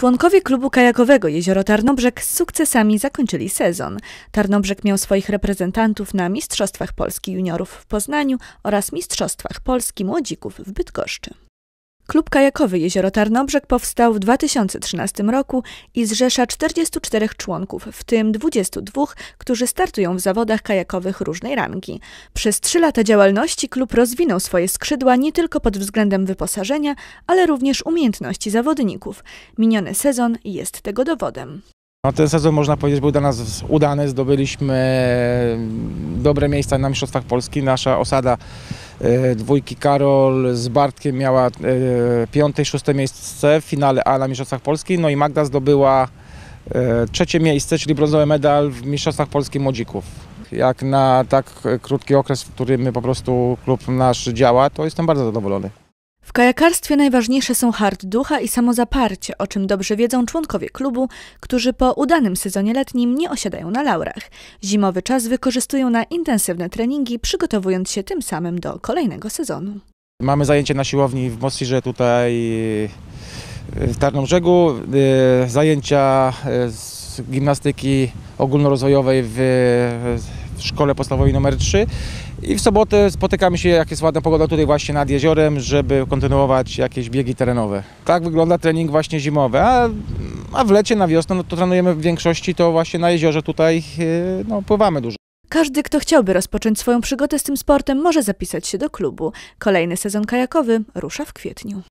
Członkowie klubu kajakowego Jezioro Tarnobrzeg z sukcesami zakończyli sezon. Tarnobrzeg miał swoich reprezentantów na Mistrzostwach Polski Juniorów w Poznaniu oraz Mistrzostwach Polski Młodzików w Bydgoszczy. Klub kajakowy Jezioro Tarnobrzeg powstał w 2013 roku i zrzesza 44 członków, w tym 22, którzy startują w zawodach kajakowych różnej rangi. Przez trzy lata działalności klub rozwinął swoje skrzydła nie tylko pod względem wyposażenia, ale również umiejętności zawodników. Miniony sezon jest tego dowodem. No, ten sezon można powiedzieć był dla nas udany, zdobyliśmy e, dobre miejsca na Mistrzostwach Polski, nasza osada E, dwójki Karol z Bartkiem miała e, piąte i szóste miejsce w finale A na Mistrzostwach Polski, no i Magda zdobyła e, trzecie miejsce, czyli brązowy medal w Mistrzostwach Polski Młodzików. Jak na tak krótki okres, w którym po prostu klub nasz działa, to jestem bardzo zadowolony. W kajakarstwie najważniejsze są hard ducha i samozaparcie, o czym dobrze wiedzą członkowie klubu, którzy po udanym sezonie letnim nie osiadają na laurach. Zimowy czas wykorzystują na intensywne treningi, przygotowując się tym samym do kolejnego sezonu. Mamy zajęcie na siłowni w Mosirze tutaj w Tarnobrzegu, y, zajęcia y, z gimnastyki ogólnorozwojowej w szkole podstawowej nr 3 i w sobotę spotykamy się, jak jest ładna pogoda tutaj właśnie nad jeziorem, żeby kontynuować jakieś biegi terenowe. Tak wygląda trening właśnie zimowy, a, a w lecie na wiosnę no, to trenujemy w większości to właśnie na jeziorze tutaj y, no, pływamy dużo. Każdy, kto chciałby rozpocząć swoją przygodę z tym sportem, może zapisać się do klubu. Kolejny sezon kajakowy rusza w kwietniu.